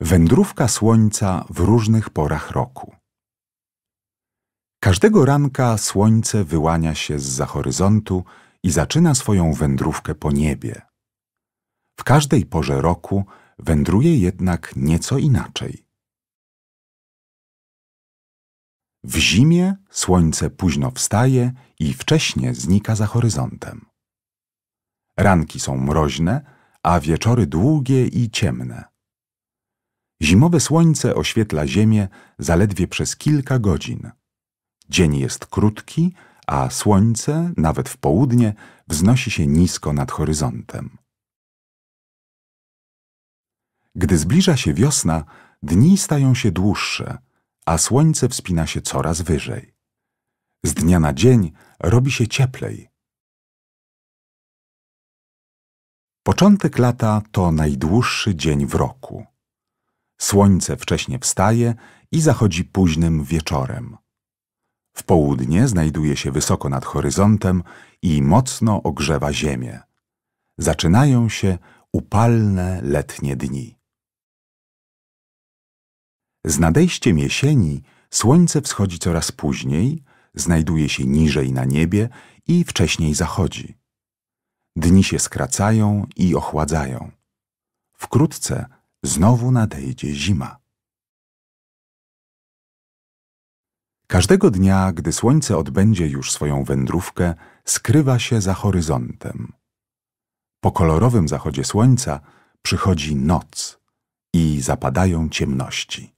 Wędrówka słońca w różnych porach roku. Każdego ranka słońce wyłania się z za horyzontu i zaczyna swoją wędrówkę po niebie. W każdej porze roku wędruje jednak nieco inaczej. W zimie słońce późno wstaje i wcześnie znika za horyzontem. Ranki są mroźne, a wieczory długie i ciemne. Zimowe słońce oświetla ziemię zaledwie przez kilka godzin. Dzień jest krótki, a słońce, nawet w południe, wznosi się nisko nad horyzontem. Gdy zbliża się wiosna, dni stają się dłuższe, a słońce wspina się coraz wyżej. Z dnia na dzień robi się cieplej. Początek lata to najdłuższy dzień w roku. Słońce wcześnie wstaje i zachodzi późnym wieczorem. W południe znajduje się wysoko nad horyzontem i mocno ogrzewa ziemię. Zaczynają się upalne letnie dni. Z nadejściem jesieni słońce wschodzi coraz później, znajduje się niżej na niebie i wcześniej zachodzi. Dni się skracają i ochładzają. Wkrótce znowu nadejdzie zima. Każdego dnia, gdy słońce odbędzie już swoją wędrówkę, skrywa się za horyzontem. Po kolorowym zachodzie słońca przychodzi noc i zapadają ciemności.